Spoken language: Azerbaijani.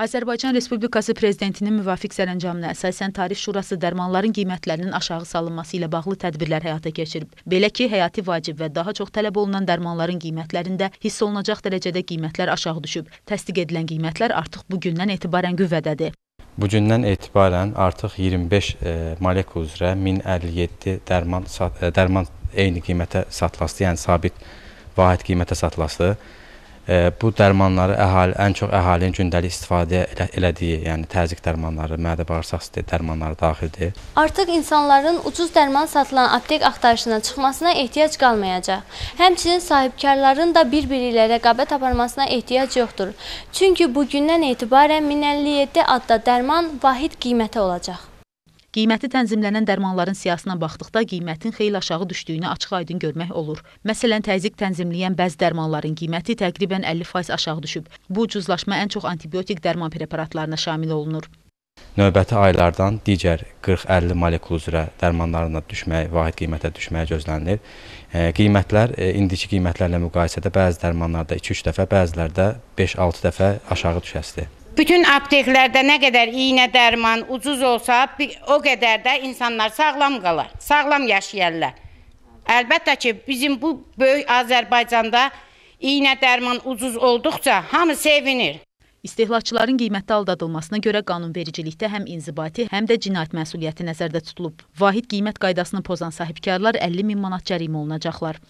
Azərbaycan Respublikası Prezidentinin müvafiq sərəncamına əsasən Tarif Şurası dərmanların qiymətlərinin aşağı salınması ilə bağlı tədbirlər həyata keçirib. Belə ki, həyati vacib və daha çox tələb olunan dərmanların qiymətlərində hiss olunacaq dərəcədə qiymətlər aşağı düşüb. Təsdiq edilən qiymətlər artıq bu gündən etibarən qüvvədədir. Bugündən etibarən artıq 25 e, molekul üzrə 1057 dərman, e, dərman eyni qiymətə satılasıdır, yəni sabit vahid qiymətə satılasıdır bu dərmanları əhali ən çox əhalinin gündəlik istifadə elə, elədiyi, yəni təzyiq dərmanları, mədə bağırsaq dərmanları daxildir. Artıq insanların ucuz dərman satılan aptek axtarışına çıxmasına ehtiyac qalmayacaq. Həmçinin sahibkarların da bir-biri ilə rəqabət aparmasına ehtiyac yoxdur. Çünki bugündən etibarən 1057 adda dərman vahid qiymətə olacaq. Qiyməti tənzimlənən dərmanların siyasına baxdıqda qiymətin xeyli aşağı düşdüyünü açıq-aydın görmək olur. Məsələn, təzyiq tənzimləyən bəzi dərmanların qiyməti təqribən 50% aşağı düşüb. Bu ucuzlaşma ən çox antibiotik dərman preparatlarına şamil olunur. Növbəti aylardan digər 40-50 molekul üzrə dərmanlarına düşmək, vahid qiymətə düşməyə gözlənilir. E, qiymətlər e, indiki qiymətlərlə müqayisədə bəzi dərmanlarda 2-3 dəfə, bəzilərdə 5-6 dəfə aşağı düşəsidir. Bütün apteklərdə nə qədər iynə dərman ucuz olsa, o qədər də insanlar sağlam qalar, sağlam yaşayarlar. Əlbəttə ki, bizim bu böyük Azərbaycanda iynə dərman ucuz olduqca hamı sevinir. İstehlakçıların qiymətdə aldadılmasına görə qanunvericilikdə həm inzibati, həm də cinayət məsuliyyəti nəzərdə tutulub. Vahid qiymət qaydasını pozan sahibkarlar 50 min manat cərimə olunacaqlar.